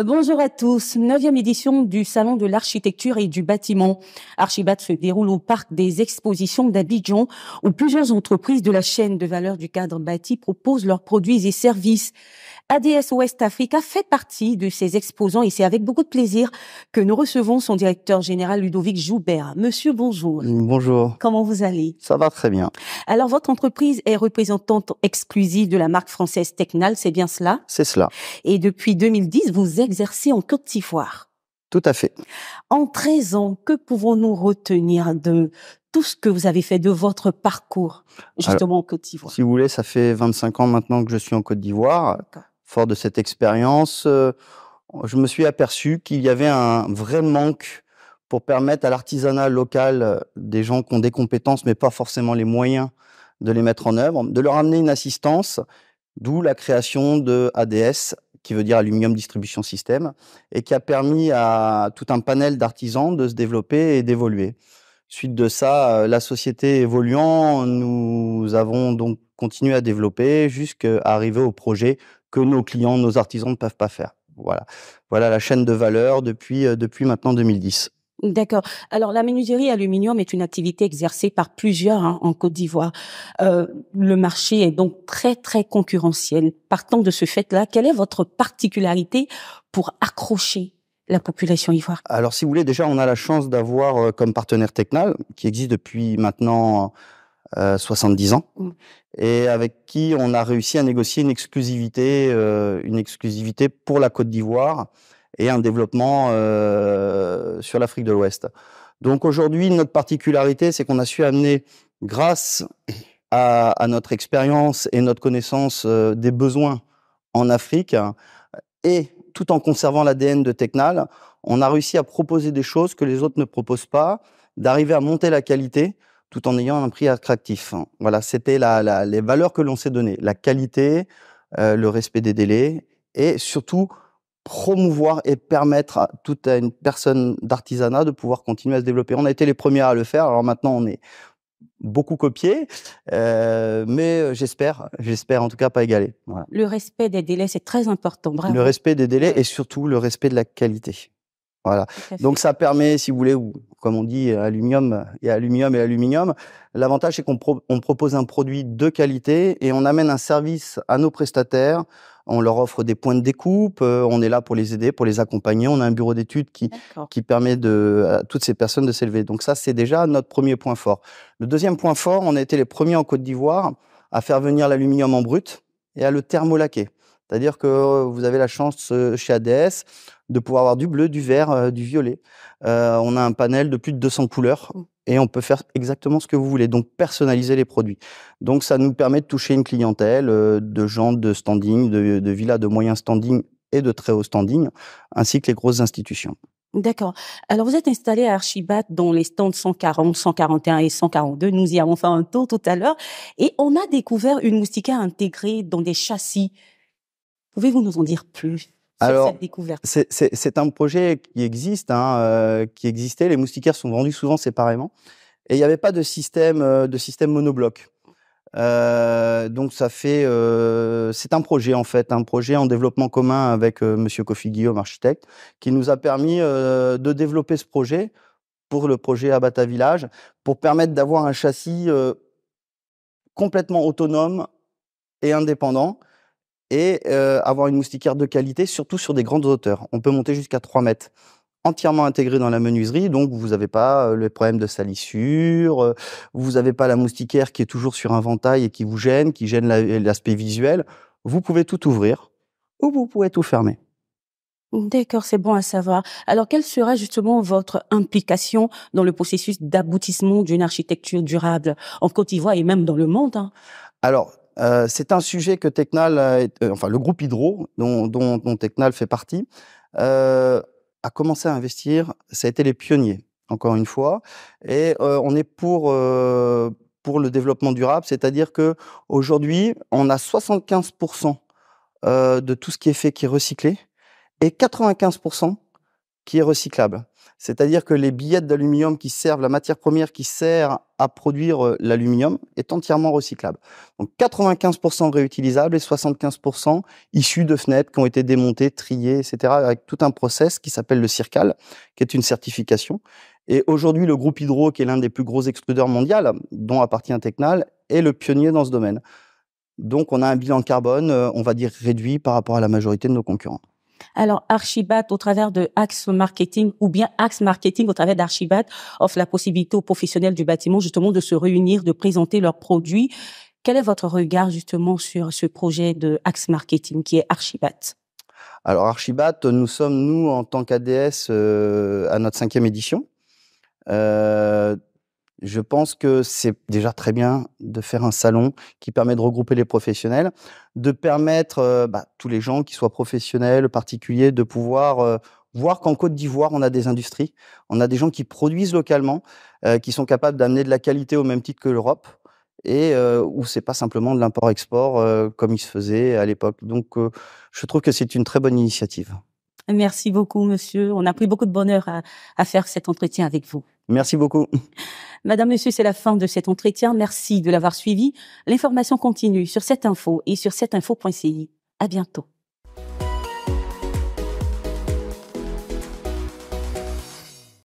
Euh, bonjour à tous. Neuvième édition du Salon de l'architecture et du bâtiment. Archibat se déroule au Parc des expositions d'Abidjan où plusieurs entreprises de la chaîne de valeur du cadre bâti proposent leurs produits et services. ADS West Africa fait partie de ces exposants et c'est avec beaucoup de plaisir que nous recevons son directeur général Ludovic Joubert. Monsieur, bonjour. Bonjour. Comment vous allez Ça va très bien. Alors, votre entreprise est représentante exclusive de la marque française Technal, c'est bien cela C'est cela. Et depuis 2010, vous exercez en Côte d'Ivoire. Tout à fait. En 13 ans, que pouvons-nous retenir de tout ce que vous avez fait de votre parcours justement en Côte d'Ivoire Si vous voulez, ça fait 25 ans maintenant que je suis en Côte d'Ivoire. Fort de cette expérience, euh, je me suis aperçu qu'il y avait un vrai manque pour permettre à l'artisanat local euh, des gens qui ont des compétences mais pas forcément les moyens de les mettre en œuvre, de leur amener une assistance, d'où la création de ADS, qui veut dire Aluminium Distribution System, et qui a permis à tout un panel d'artisans de se développer et d'évoluer. Suite de ça, euh, la société évoluant, nous avons donc continué à développer jusqu'à arriver au projet que nos clients, nos artisans ne peuvent pas faire. Voilà, voilà la chaîne de valeur depuis, euh, depuis maintenant 2010. D'accord. Alors, la menuiserie aluminium est une activité exercée par plusieurs hein, en Côte d'Ivoire. Euh, le marché est donc très, très concurrentiel. Partant de ce fait-là, quelle est votre particularité pour accrocher la population ivoire Alors, si vous voulez, déjà, on a la chance d'avoir euh, comme partenaire Technal, qui existe depuis maintenant... 70 euh, ans, mmh. et avec qui on a réussi à négocier une exclusivité, euh, une exclusivité pour la Côte d'Ivoire et un développement euh, sur l'Afrique de l'Ouest. Donc aujourd'hui, notre particularité, c'est qu'on a su amener, grâce à, à notre expérience et notre connaissance des besoins en Afrique, et tout en conservant l'ADN de Technal, on a réussi à proposer des choses que les autres ne proposent pas, d'arriver à monter la qualité tout en ayant un prix attractif. Hein. Voilà, c'était la, la, les valeurs que l'on s'est données, la qualité, euh, le respect des délais et surtout promouvoir et permettre à toute une personne d'artisanat de pouvoir continuer à se développer. On a été les premiers à le faire, alors maintenant on est beaucoup copié, euh, mais j'espère, j'espère en tout cas pas égaler. Voilà. Le respect des délais, c'est très important. Le respect des délais et surtout le respect de la qualité. Voilà. Donc ça permet, si vous voulez, comme on dit, aluminium et aluminium et aluminium. L'avantage, c'est qu'on propose un produit de qualité et on amène un service à nos prestataires. On leur offre des points de découpe, euh, on est là pour les aider, pour les accompagner. On a un bureau d'études qui, permet à toutes ces personnes de s'élever. Donc ça, c'est déjà notre premier point fort. Le deuxième point fort, on a été les premiers en Côte d'Ivoire à faire venir l'aluminium en brut et à le thermolaquer. C'est-à-dire que vous avez la chance chez ADS de pouvoir avoir du bleu, du vert, du violet. on a un panel de plus de 200 couleurs mmh. et on peut faire exactement ce que vous voulez, donc personnaliser les produits. Donc ça nous permet de toucher une clientèle de gens de standing, de, de villas de moyen standing et de très haut standing, ainsi que les grosses institutions. D'accord. Alors, vous êtes installé à Archibat dans les stands 140, 141 et 142. Nous y avons fait un tour tout à l'heure. Et on a découvert une moustiquaire intégrée dans des châssis. Pouvez-vous nous en dire plus sur cette découverte C'est un projet qui existe, hein, euh, qui existait. Les moustiquaires sont vendus souvent séparément. Et il n'y avait pas de système, euh, de système monobloc. Euh, donc ça fait, c'est un projet en fait, un projet en développement commun avec M. Monsieur Kofi Guillaume, architecte, qui nous a permis de développer ce projet pour le projet Abata Village, pour permettre d'avoir un châssis complètement autonome et indépendant et euh, avoir une moustiquaire de qualité, surtout sur des grandes hauteurs. On peut monter jusqu'à 3 mètres entièrement intégré dans la menuiserie, donc vous n'avez pas euh, le problème de salissure, euh, vous n'avez pas la moustiquaire qui est toujours sur un ventail et qui vous gêne, qui gêne l'aspect visuel. Vous pouvez tout ouvrir ou vous pouvez tout fermer. D'accord, c'est bon à savoir. Alors, quelle sera justement votre implication dans le processus d'aboutissement d'une architecture durable en Côte d'Ivoire et même dans le monde hein Alors, euh, c'est un sujet que Technal, euh, euh, enfin le groupe Hydro, dont, Technal fait partie, a commencé à investir. Ça a été les pionniers, encore une fois. Et on est pour pour le développement durable, c'est-à-dire que aujourd'hui, on a 75 de tout ce qui est fait qui est recyclé et 95 qui est recyclable. C'est-à-dire que les billettes d'aluminium qui servent, la matière première qui sert à produire euh, l'aluminium est entièrement recyclable. Donc 95% réutilisable et 75% issus de fenêtres qui ont été démontées, triées, etc. avec tout un process qui s'appelle le CIRCAL, qui est une certification. Et aujourd'hui, le groupe Hydro, qui est l'un des plus gros extrudeurs mondial, dont appartient Technal, est le pionnier dans ce domaine. Donc on a un bilan carbone, euh, on va dire, réduit par rapport à la majorité de nos concurrents. Alors, Archibat, au travers de Axe Marketing ou bien Axe Marketing au travers d'Archibat, offre la possibilité aux professionnels du bâtiment justement de se réunir, de présenter leurs produits. Quel est votre regard justement sur ce projet de Axe Marketing qui est Archibat alors Archibat, nous sommes, nous, en tant qu'ADS, euh, à notre cinquième édition. Euh, je pense que c'est déjà très bien de faire un salon qui permet de regrouper les professionnels, de permettre euh, bah, tous les gens, qui soient professionnels, particuliers, de pouvoir euh, voir qu'en Côte d'Ivoire, on a des industries, on a des gens qui produisent localement, euh, qui sont capables d'amener de la qualité au même titre que l'Europe et où c'est pas simplement de l'import-export comme il se faisait à l'époque. Donc, je trouve que c'est une très bonne initiative. Merci beaucoup, monsieur. On a pris beaucoup de bonheur à faire cet entretien avec vous. Merci beaucoup. Madame, Monsieur, c'est la fin de cet entretien. Merci de l'avoir suivi. L'information continue sur cette info et sur cetteinfo.ci. À bientôt.